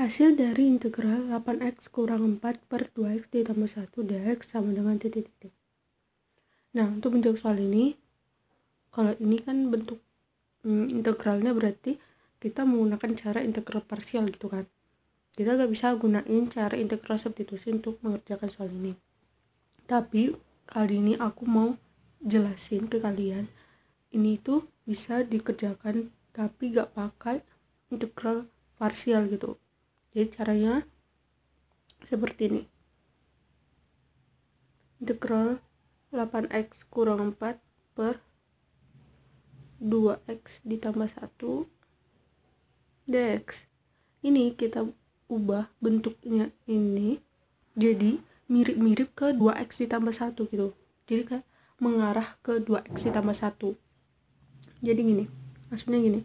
Hasil dari integral 8x kurang 4 per 2x ditambah 1 dx sama dengan titik-titik. Nah, untuk menjawab soal ini, kalau ini kan bentuk hmm, integralnya berarti kita menggunakan cara integral parsial gitu kan. Kita nggak bisa gunain cara integral substitusi untuk mengerjakan soal ini. Tapi, kali ini aku mau jelasin ke kalian, ini tuh bisa dikerjakan tapi nggak pakai integral parsial gitu jadi caranya seperti ini integral 8x kurang 4 per 2x ditambah 1 dx ini kita ubah bentuknya ini jadi mirip-mirip ke 2x ditambah 1 gitu jadi kayak mengarah ke 2x ditambah 1 jadi gini maksudnya gini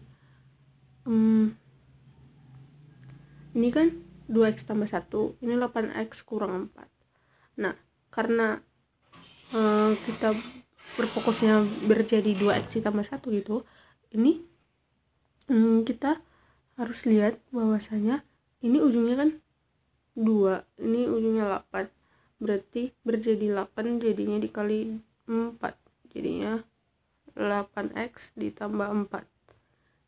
hmm, ini kan 2x tambah 1 ini 8x kurang 4 nah karena uh, kita berfokusnya berjadi 2x tambah 1 gitu ini um, kita harus lihat bahwasanya ini ujungnya kan 2 ini ujungnya 8 berarti berjadi 8 jadinya dikali 4 jadinya 8x ditambah 4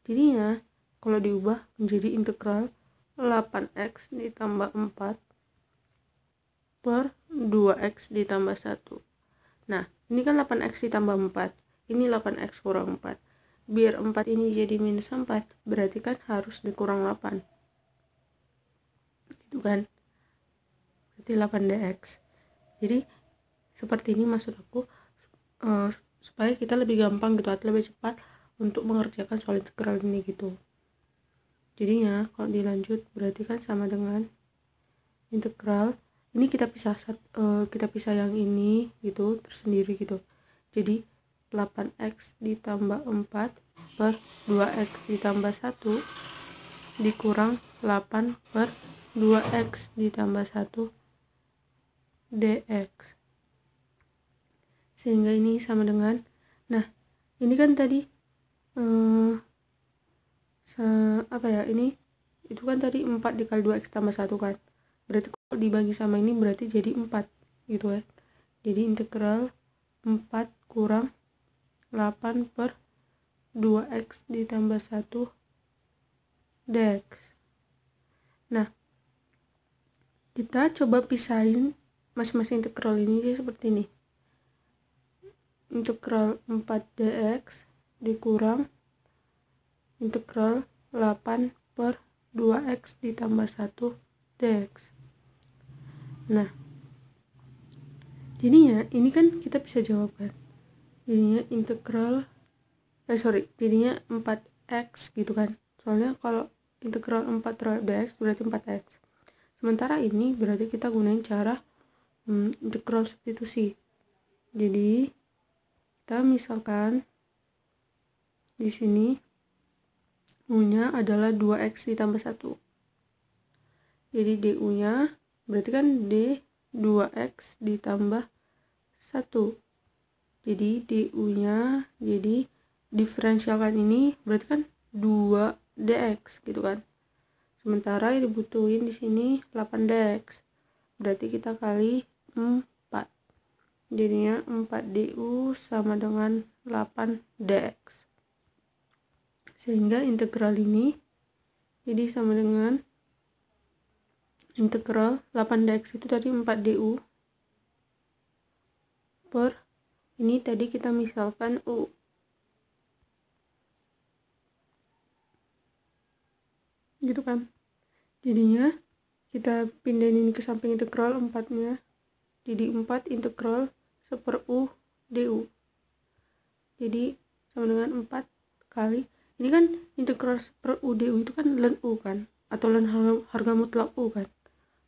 jadinya kalau diubah menjadi integral 8x ditambah 4 per 2x ditambah 1 nah ini kan 8x ditambah 4 ini 8x kurang 4 biar 4 ini jadi minus 4 berarti kan harus dikurang 8 itu kan berarti 8dx jadi seperti ini maksud aku uh, supaya kita lebih gampang gitu atau lebih cepat untuk mengerjakan soal integral ini gitu jadinya kalau dilanjut berarti kan sama dengan integral ini kita pisah uh, kita pisah yang ini gitu tersendiri gitu jadi 8x ditambah 4 per 2x ditambah 1 dikurang 8 per 2x ditambah 1 dx sehingga ini sama dengan nah ini kan tadi eh, se apa ya ini itu kan tadi 4 dikali 2x tambah 1 kan berarti kalau dibagi sama ini berarti jadi 4 gitu ya jadi integral 4 kurang 8 per 2x ditambah 1 dx nah kita coba pisahin masing-masing integral ini jadi seperti ini integral 4 dx dikurang integral 8 per 2x ditambah 1 dx nah jadinya ini kan kita bisa jawabkan jadinya integral eh sorry jadinya 4x gitu kan soalnya kalau integral 4 terhadap dx berarti 4x sementara ini berarti kita gunain cara hmm, integral substitusi jadi kita misalkan di sini U-nya adalah 2X ditambah 1. Jadi DU-nya berarti kan D 2X ditambah 1. Jadi DU-nya jadi diferensialkan ini berarti kan 2 dx gitu kan sementara yang dibutuhin di sini 8 dx berarti kita kali 4 jadinya 4 du sama dengan 8 dx sehingga integral ini jadi sama dengan integral 8dx itu tadi 4du per ini tadi kita misalkan u gitu kan jadinya kita pindahin ini ke samping integral 4 nya jadi 4 integral seper u du jadi sama dengan 4 kali ini kan integral per u du itu kan len u kan atau len harga, harga mutlak u kan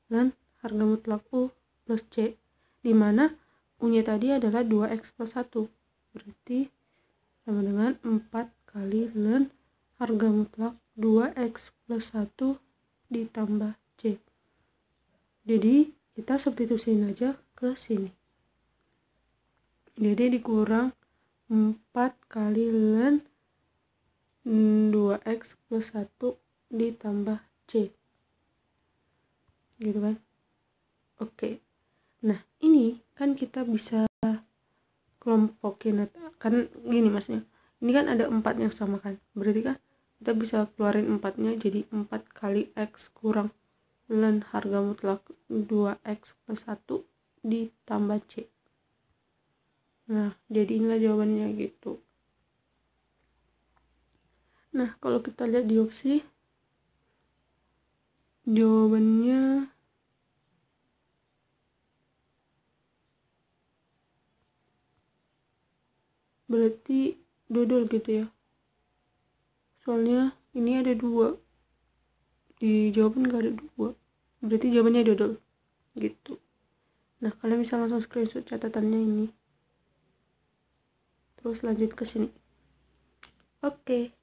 len harga mutlak u plus c dimana u nya tadi adalah 2x plus 1 berarti sama dengan 4 kali len harga mutlak 2x plus 1 ditambah c jadi kita substitusiin aja ke sini jadi dikurang 4 kali len 2x plus 1 ditambah C gitu kan oke nah ini kan kita bisa kelompokin kan gini maksudnya ini kan ada empat yang sama kan berarti kan kita bisa keluarin empatnya jadi 4 kali X kurang len harga mutlak 2X plus 1 ditambah C nah jadi inilah jawabannya gitu Nah, kalau kita lihat di opsi, jawabannya berarti dodol gitu ya. Soalnya ini ada dua. Di jawaban gak ada dua. Berarti jawabannya dodol. Gitu. Nah, kalian bisa langsung screenshot catatannya ini. Terus lanjut ke sini. Oke. Okay.